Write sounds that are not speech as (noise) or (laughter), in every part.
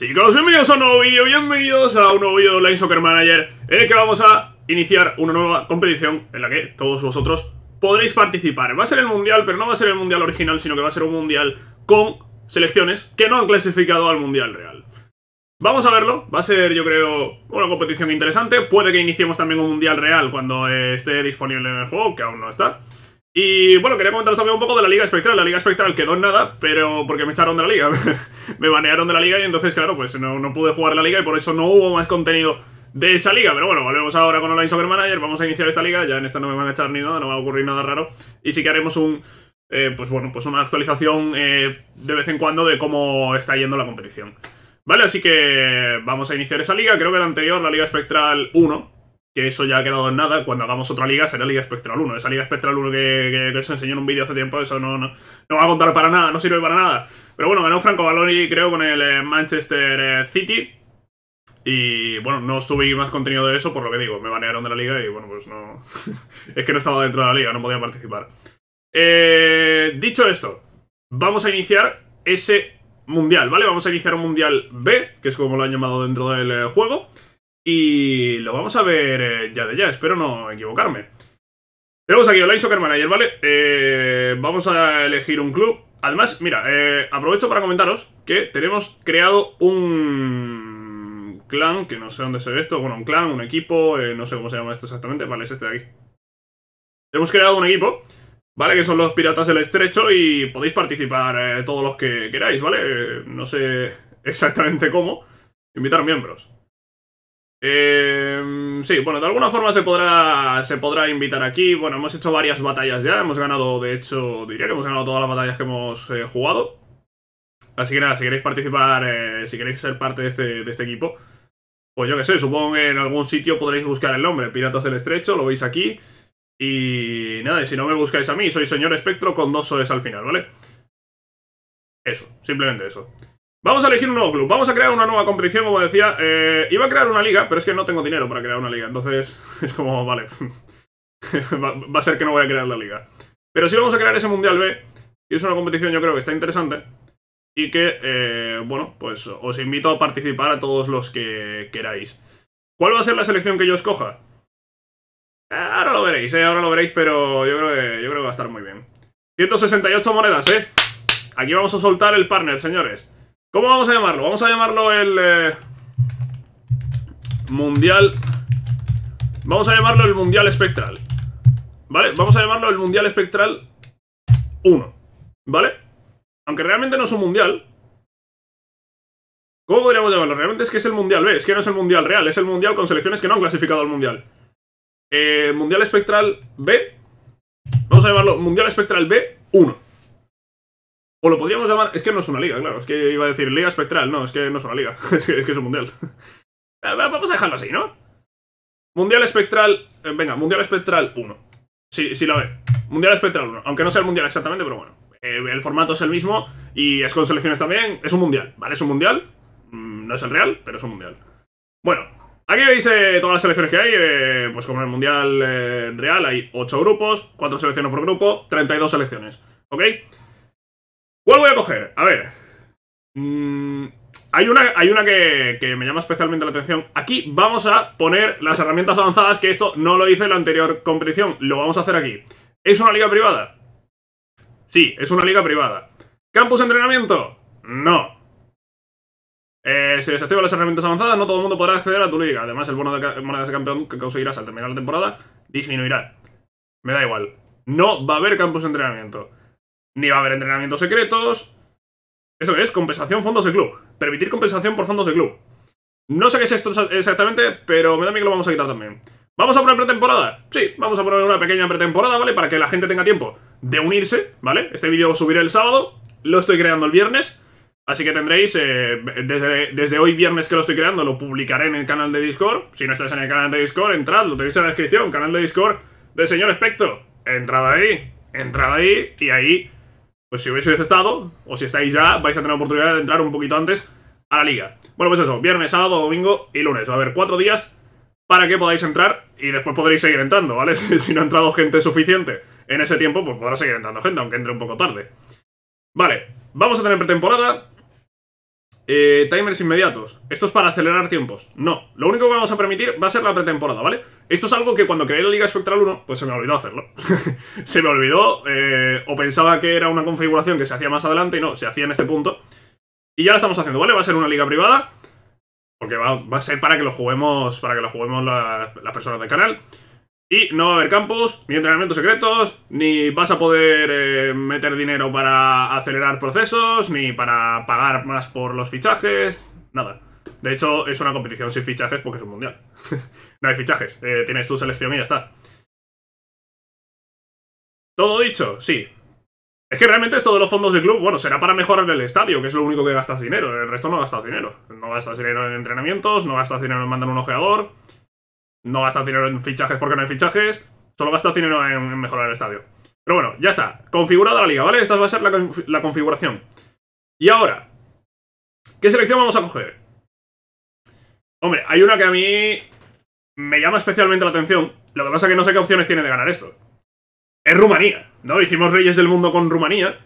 Chicos, bienvenidos a un nuevo vídeo, bienvenidos a un nuevo vídeo de Online Soccer Manager En el que vamos a iniciar una nueva competición en la que todos vosotros podréis participar Va a ser el mundial, pero no va a ser el mundial original, sino que va a ser un mundial con selecciones que no han clasificado al mundial real Vamos a verlo, va a ser yo creo una competición interesante Puede que iniciemos también un mundial real cuando esté disponible en el juego, que aún no está y bueno, quería comentaros también un poco de la Liga Espectral. La Liga Espectral quedó en nada, pero porque me echaron de la Liga. (laughs) me banearon de la Liga y entonces, claro, pues no, pude jugar la Liga y por eso no hubo más contenido de esa Liga. Pero bueno, volvemos ahora con Online Soccer Manager. Vamos a iniciar esta Liga. Ya en esta no me van a echar ni nada, no va a ocurrir nada raro. Y sí que haremos un... Eh, pues bueno, pues una actualización eh, de vez en cuando de cómo está yendo la competición. Vale, así que vamos a iniciar esa liga. Creo que la anterior, la Liga Espectral 1, eso ya ha quedado en nada, cuando hagamos otra liga será Liga Espectral 1. Esa Liga Espectral 1 que, que, se enseñó en un vídeo hace tiempo, eso no, va a contar para nada, no sirve para nada. Pero bueno, ganó Franco Valori creo con el eh, Manchester eh, City. Y bueno, no estuve más contenido de eso por lo que digo, me banearon de la liga y bueno, pues no... (laughs) es que no estaba dentro de la liga, no podía participar. Eh, dicho esto, vamos a iniciar ese mundial, ¿vale? Vamos a iniciar un mundial B, que es como lo han llamado dentro del juego. Y lo vamos a ver eh, ya de ya, espero no equivocarme. Tenemos aquí la Soccer Manager, ¿vale? Eh, vamos a elegir un club. Además, mira, eh, aprovecho para comentaros que tenemos creado un clan, que no sé dónde se ve esto, bueno, un clan, un equipo, no sé cómo se llama esto exactamente, vale, es este de aquí. Hemos creado un equipo ¿vale? Que son los piratas del estrecho y podéis participar todos los que queráis, ¿vale? no sé exactamente cómo. Invitar miembros. Em, sí, bueno, de alguna forma se podrá, se podrá invitar aquí. Bueno, hemos hecho varias batallas ya. Hemos ganado, de hecho, diría que hemos ganado todas las batallas que hemos eh, jugado. Así que nada, si queréis participar, eh, si queréis ser parte de este, este equipo, pues yo que sé, supongo que en algún sitio podréis buscar el nombre. Piratas del Estrecho, lo veis aquí. Y nada, si no me buscáis a mí, soy señor espectro con dos soles al final, ¿vale? Eso, simplemente eso. Vamos a elegir un nuevo club, vamos a crear una nueva competición, como decía. Eh, iba a crear una liga, pero es que no tengo dinero para crear una liga, entonces (laughs) es como, vale, (laughs) va, a ser que no voy a crear la liga. Pero sí vamos a crear ese Mundial B, y es una competición yo creo que está interesante, y que, eh, bueno, pues os invito a participar a todos los que queráis. ¿Cuál va a ser la selección que yo escoja? Eh, ahora lo veréis, ahora lo veréis, pero yo creo, yo creo que va a estar muy bien. 168 monedas, ¿eh? Aquí vamos a soltar el partner, señores. ¿Cómo vamos a llamarlo? Vamos a llamarlo el eh, Mundial Vamos a llamarlo el Mundial Espectral ¿Vale? Vamos a llamarlo el Mundial Espectral 1 ¿Vale? Aunque realmente no es un mundial ¿Cómo podríamos llamarlo? Realmente es que es el mundial B Es que no es el mundial real Es el mundial con selecciones que no han clasificado al mundial eh, Mundial Espectral B Vamos a llamarlo Mundial Espectral B 1 o lo podríamos llamar. Es que no es una liga, claro. Es que iba a decir liga espectral. No, es que no es una liga. (laughs) Es que es, un mundial. (laughs) Ah, vamos a dejarlo así, ¿no? Mundial espectral. Eh, venga, mundial espectral 1. Sí, sí la ve. Mundial espectral 1. Aunque no sea el mundial exactamente, pero bueno. Eh, el formato es el mismo. Y es con selecciones también. Es un mundial, ¿vale? Es un mundial. Mm, no es el real, pero es un mundial. Bueno, Aquí veis eh, todas las selecciones que hay, pues como el Mundial Real hay 8 grupos, 4 selecciones por grupo, 32 selecciones, ¿ok? ¿Cuál pues voy a coger? A ver. Mm, hay una, hay una que, me llama especialmente la atención. Aquí vamos a poner las herramientas avanzadas, que esto no lo hice en la anterior competición. Lo vamos a hacer aquí. ¿Es una liga privada? Sí, es una liga privada. ¿Campus entrenamiento? No. Eh, se desactivan las herramientas avanzadas, no todo el mundo podrá acceder a tu liga. Además, el bono de monedas de campeón que conseguirás al terminar la temporada disminuirá. Me da igual. No va a haber campus entrenamiento. Ni va a haber entrenamientos secretos. ¿Eso qué es? Compensación fondos de club. Permitir compensación por fondos de club. No sé qué es esto exactamente, pero me da miedo que lo vamos a quitar también. ¿Vamos a poner pretemporada? Sí, vamos a poner una pequeña pretemporada, ¿vale? Para que la gente tenga tiempo de unirse, ¿vale? Este vídeo lo subiré el sábado. Lo estoy creando el viernes. Así que tendréis, eh, desde, desde, hoy viernes que lo estoy creando, lo publicaré en el canal de Discord. Si no estáis en el canal de Discord, entrad, lo tenéis en la descripción, canal de Discord de Señor Espectro. Entrad ahí, entrad ahí y ahí pues si hubieseis estado, o si estáis ya, vais a tener oportunidad de entrar un poquito antes a la liga. Bueno, pues eso, viernes, sábado, domingo y lunes. Va a haber cuatro días para que podáis entrar y después podréis seguir entrando, ¿vale? (laughs) si no ha entrado gente suficiente en ese tiempo, pues podrá seguir entrando gente, aunque entre un poco tarde. Vale, vamos a tener pretemporada. Eh, timers inmediatos. Esto es para acelerar tiempos. No. Lo único que vamos a permitir va a ser la pretemporada, ¿vale? Esto es algo que cuando creé la Liga Espectral 1, pues se me olvidó hacerlo. (laughs) se me olvidó, eh, o pensaba que era una configuración que se hacía más adelante y no, se hacía en este punto. Y ya la estamos haciendo, ¿vale? Va a ser una liga privada, porque va, a ser para que lo juguemos, para que lo juguemos las personas del canal. Y no va a haber campos, ni entrenamientos secretos, ni vas a poder eh, meter dinero para acelerar procesos, ni para pagar más por los fichajes, nada. De hecho, es una competición sin fichajes porque es un mundial. (laughs) no hay fichajes, eh, tienes tu selección y ya está. Todo dicho, sí. Es que realmente es de los fondos del club, bueno, será para mejorar el estadio, que es lo único que gastas dinero. El resto no gastas dinero. No gastas dinero en entrenamientos, no gastas dinero en mandar un ojeador. No gastan dinero en fichajes porque no hay fichajes, solo gastan dinero en, mejorar el estadio. Pero bueno, ya está. Configurada la liga, ¿vale? Esta va a ser la, configuración. Y ahora, ¿qué selección vamos a coger? Hombre, hay una que a mí me llama especialmente la atención. Lo que pasa es que no sé qué opciones tiene de ganar esto. Es Rumanía, ¿no? Hicimos Reyes del Mundo con Rumanía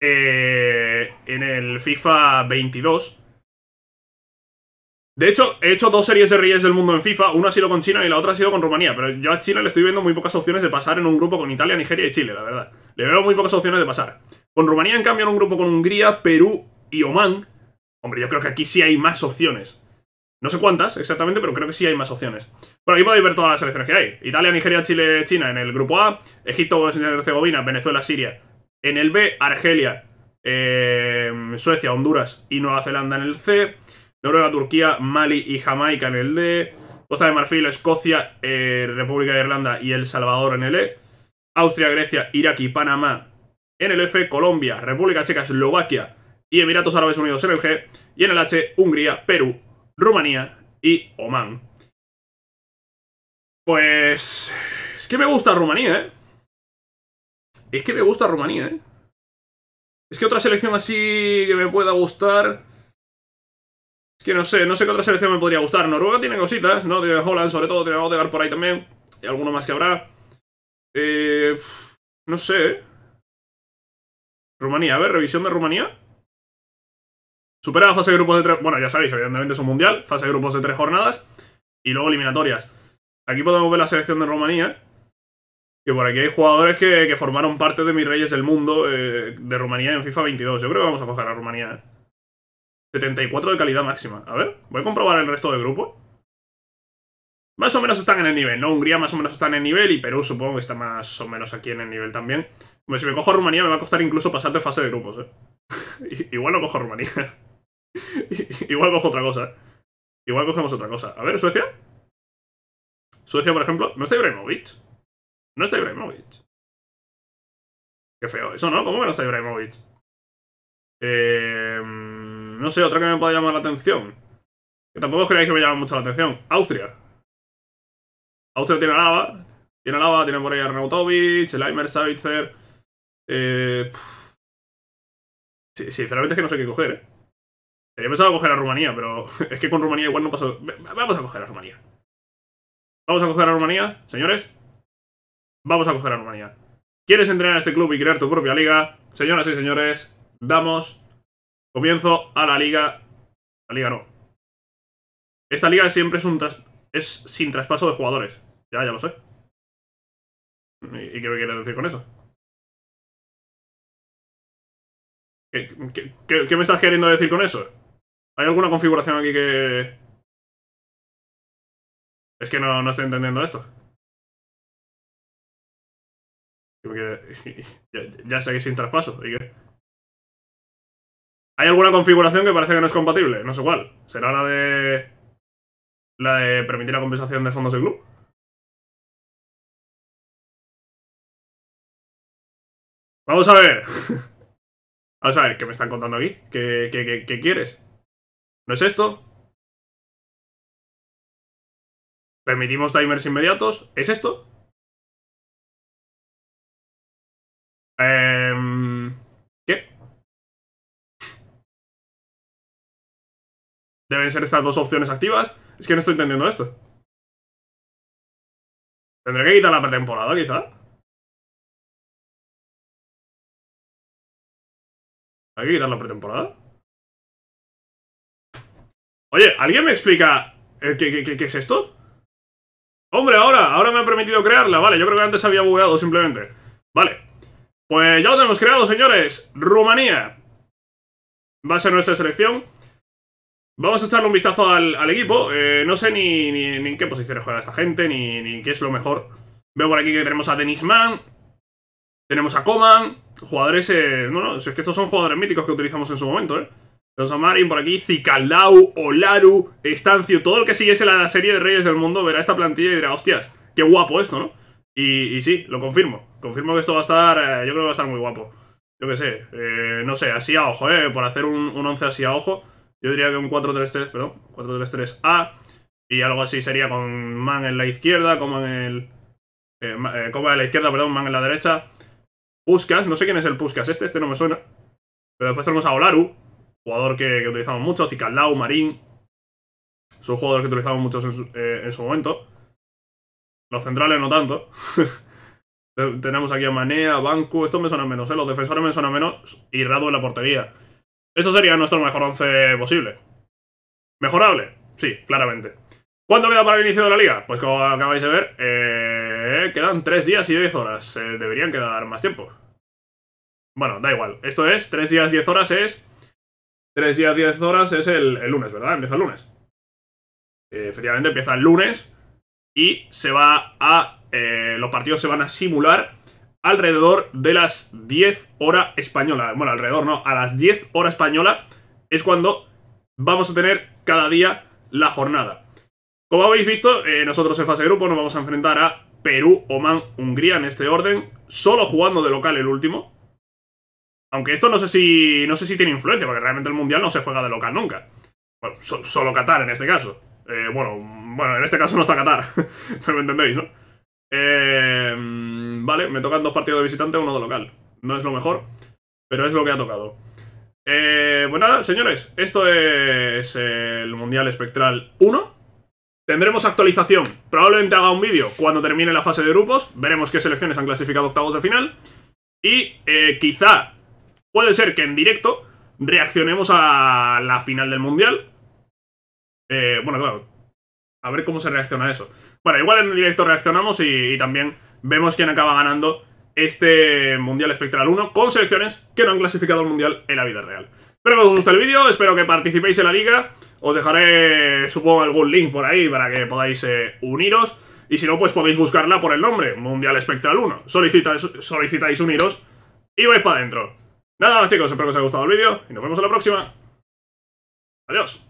eh, en el FIFA 22. De hecho, he hecho dos series de Reyes del Mundo en FIFA, una ha sido con China y la otra ha sido con Rumanía, pero yo a China le estoy viendo muy pocas opciones de pasar en un grupo con Italia, Nigeria y Chile, la verdad. Le veo muy pocas opciones de pasar. Con Rumanía, en cambio, en un grupo con Hungría, Perú y Omán, hombre, yo creo que aquí sí hay más opciones. No sé cuántas exactamente, pero creo que sí hay más opciones. Bueno, aquí podéis ver todas las selecciones que hay. Italia, Nigeria, Chile, China en el grupo A, Egipto, Bosnia y Herzegovina, Venezuela, Siria. En el B, Argelia, eh, Suecia, Honduras y Nueva Zelanda en el C. Noruega, Turquía, Mali y Jamaica en el D. Costa de Marfil, Escocia, eh, República de Irlanda y El Salvador en el E. Austria, Grecia, Irak y Panamá en el F. Colombia, República Checa, Eslovaquia y Emiratos Árabes Unidos en el G. Y en el H, Hungría, Perú, Rumanía y Omán. Pues... Es que me gusta Rumanía, ¿eh? Es que me gusta Rumanía, ¿eh? Es que otra selección así que me pueda gustar... Es que no sé, no sé qué otra selección me podría gustar. Noruega tiene cositas, ¿no? De Holland, sobre todo, tiene Odegaard por ahí también. Y alguno más que habrá. Eh, no sé. Rumanía, a ver, revisión de Rumanía. Supera la fase de grupos de tres... Bueno, ya sabéis, evidentemente es un mundial. Fase de grupos de tres jornadas. Y luego eliminatorias. Aquí podemos ver la selección de Rumanía. Que por aquí hay jugadores que, formaron parte de mis reyes del mundo eh, de Rumanía en FIFA 22. Yo creo que vamos a coger a Rumanía. Eh. 74 de calidad máxima. A ver, voy a comprobar el resto del grupo. Más o menos están en el nivel, ¿no? Hungría más o menos está en el nivel y Perú supongo que está más o menos aquí en el nivel también. Pues si me cojo Rumanía me va a costar incluso pasar de fase de grupos, ¿eh? (laughs) Igual no cojo Rumanía. (laughs) Igual cojo otra cosa, ¿eh? Igual cogemos otra cosa. A ver, Suecia. Suecia, por ejemplo. ¿No está Ibrahimovic? No está Ibrahimovic. Qué feo eso, ¿no? ¿Cómo que no está Ibrahimovic? Eh no sé, otra que me pueda llamar la atención. Que tampoco creáis que me llame mucho la atención. Austria. Austria tiene Lava. Tiene Lava, tiene por ahí Arnautovic, el Savitzer. Eh, sí, sinceramente es que no sé qué coger, ¿eh? pensado coger a Rumanía, pero (laughs) es que con Rumanía igual no pasó. Vamos a coger a Rumanía. Vamos a coger a Rumanía, señores. Vamos a coger a Rumanía. ¿Quieres entrenar a este club y crear tu propia liga? Señoras y señores, damos Comienzo a la liga. La liga no. Esta liga siempre es un es sin traspaso de jugadores. Ya, ya lo sé. ¿Y, qué me quieres decir con eso? ¿Qué, me estás queriendo decir con eso? ¿Hay alguna configuración aquí que...? Es que no, estoy entendiendo esto. (laughs) Ya, ya sé que es sin traspaso. ¿Y hay alguna configuración que parece que no es compatible, no sé cuál. ¿Será la de. la de permitir la compensación de fondos de club? Vamos a ver. (laughs) Vamos a ver, ¿qué me están contando aquí? ¿Qué, qué quieres? ¿No es esto? ¿Permitimos timers inmediatos? ¿Es esto? Eh, Deben ser estas dos opciones activas. Es que no estoy entendiendo esto. Tendré que quitar la pretemporada, quizá. Hay que quitar la pretemporada. Oye, ¿alguien me explica eh, qué, qué, es esto? Hombre, ahora, ahora me ha permitido crearla. Vale, yo creo que antes había bugueado simplemente. Vale. Pues ya lo tenemos creado, señores. Rumanía. Va a ser nuestra selección. Vamos a echarle un vistazo al, equipo. Eh, no sé ni, en qué posiciones juega esta gente, ni, ni, qué es lo mejor. Veo por aquí que tenemos a Denisman, tenemos a Coman, jugadores... Eh, bueno, es que estos son jugadores míticos que utilizamos en su momento, ¿eh? Los a por aquí, Zicaldau, Olaru, Estancio... Todo el que siguiese la serie de Reyes del Mundo verá esta plantilla y dirá, hostias, qué guapo esto, ¿no? Y, sí, lo confirmo. Confirmo que esto va a estar... Eh, yo creo que va a estar muy guapo. Yo qué sé, eh, no sé, así a ojo, ¿eh? Por hacer un, un 11 así a ojo... Yo diría que un 4-3-3, perdón, 4-3-3-A. Y algo así sería con Man en la izquierda, como en el... Eh, eh, como en la izquierda, perdón, Man en la derecha. Puscas, no sé quién es el Puscas, este, este no me suena. Pero después tenemos a Olaru, jugador que, utilizamos mucho, Zicaldao, Marín. Son jugadores que utilizamos mucho eh, en su, momento. Los centrales no tanto. (laughs) tenemos aquí a Manea, Banco, estos me suena menos, ¿eh? los defensores me suenan menos. Y Radu en la portería. Eso sería nuestro mejor once posible. ¿Mejorable? Sí, claramente. ¿Cuánto queda para el inicio de la liga? Pues como acabáis de ver, eh, quedan 3 días y 10 horas. Eh, deberían quedar más tiempo. Bueno, da igual. Esto es 3 días 10 horas es... 3 días 10 horas es el, lunes, ¿verdad? Empieza el lunes. Eh, efectivamente, empieza el lunes y se va a... los partidos se van a simular alrededor de las 10 horas española. Bueno, alrededor no, a las 10 horas española es cuando vamos a tener cada día la jornada. Como habéis visto, eh, nosotros en fase de grupo nos vamos a enfrentar a Perú, Oman, Hungría en este orden, solo jugando de local el último. Aunque esto no sé si no sé si tiene influencia, porque realmente el Mundial no se juega de local nunca. Bueno, solo Qatar en este caso. Eh, bueno, bueno, en este caso no está Qatar, (laughs) me entendéis, ¿no? Eh, Vale, me tocan dos partidos de visitante, uno de local. No es lo mejor, pero es lo que ha tocado. bueno eh, pues nada, señores, esto es el Mundial Espectral 1. Tendremos actualización. Probablemente haga un vídeo cuando termine la fase de grupos. Veremos qué selecciones han clasificado octavos de final. Y eh, quizá, puede ser que en directo reaccionemos a la final del Mundial. Eh, bueno, claro. A ver cómo se reacciona a eso. Bueno, igual en directo reaccionamos y también vemos quién acaba ganando este Mundial Espectral 1 con selecciones que no han clasificado al Mundial en la vida real. Espero que os guste el vídeo, espero que participéis en la liga. Os dejaré, supongo, algún link por ahí para que podáis eh, uniros. Y si no, pues podéis buscarla por el nombre, Mundial Espectral 1. solicitáis uniros y vais para adentro. Nada más chicos, espero que os haya gustado el vídeo y nos vemos en la próxima. Adiós.